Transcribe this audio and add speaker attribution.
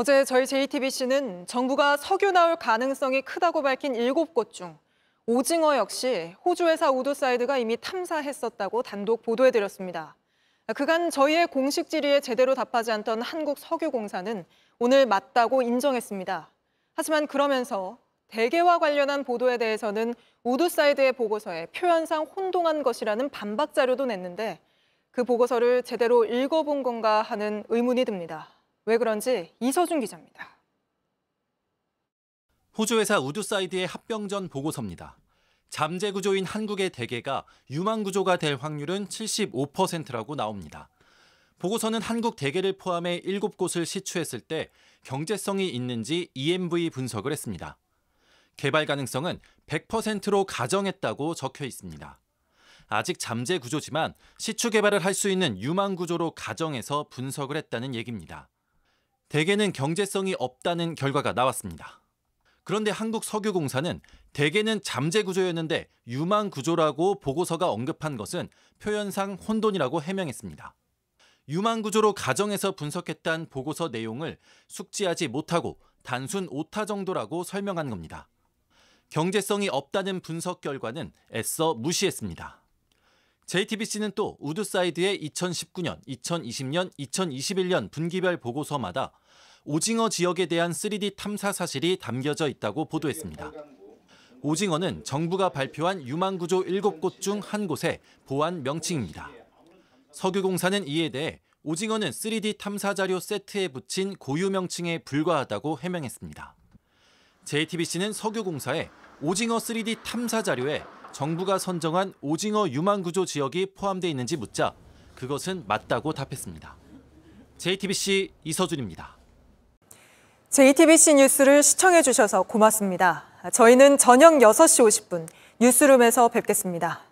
Speaker 1: 어제 저희 JTBC는 정부가 석유 나올 가능성이 크다고 밝힌 7곳 중 오징어 역시 호주 회사 우드사이드가 이미 탐사했었다고 단독 보도해드렸습니다. 그간 저희의 공식 질의에 제대로 답하지 않던 한국석유공사는 오늘 맞다고 인정했습니다. 하지만 그러면서 대개와 관련한 보도에 대해서는 우드사이드의 보고서에 표현상 혼동한 것이라는 반박 자료도 냈는데 그 보고서를 제대로 읽어본 건가 하는 의문이 듭니다. 왜 그런지 이서준 기자입니다.
Speaker 2: 호주 회사 우드사이드의 합병 전 보고서입니다. 잠재 구조인 한국의 대개가 유망 구조가 될 확률은 75%라고 나옵니다. 보고서는 한국 대개를 포함해 7곳을 시추했을 때 경제성이 있는지 EMV 분석을 했습니다. 개발 가능성은 100%로 가정했다고 적혀 있습니다. 아직 잠재 구조지만 시추 개발을 할 수 있는 유망 구조로 가정해서 분석을 했다는 얘기입니다. 대개는 경제성이 없다는 결과가 나왔습니다. 그런데 한국석유공사는 대개는 잠재 구조였는데 유망 구조라고 보고서가 언급한 것은 표현상 혼돈이라고 해명했습니다. 유망 구조로 가정에서 분석했던 보고서 내용을 숙지하지 못하고 단순 오타 정도라고 설명한 겁니다. 경제성이 없다는 분석 결과는 애써 무시했습니다. JTBC는 또 우드사이드의 2019년, 2020년, 2021년 분기별 보고서마다 오징어 지역에 대한 3D 탐사 사실이 담겨져 있다고 보도했습니다. 오징어는 정부가 발표한 유망구조 7곳 중 한 곳의 보안 명칭입니다. 석유공사는 이에 대해 오징어는 3D 탐사 자료 세트에 붙인 고유 명칭에 불과하다고 해명했습니다. JTBC는 석유공사에 오징어 3D 탐사 자료에 정부가 선정한 오징어 유망 구조 지역이 포함돼 있는지 묻자 그것은 맞다고 답했습니다. JTBC 이서준입니다.
Speaker 1: JTBC 뉴스를 시청해 주셔서 고맙습니다. 저희는 저녁 6시 50분 뉴스룸에서 뵙겠습니다.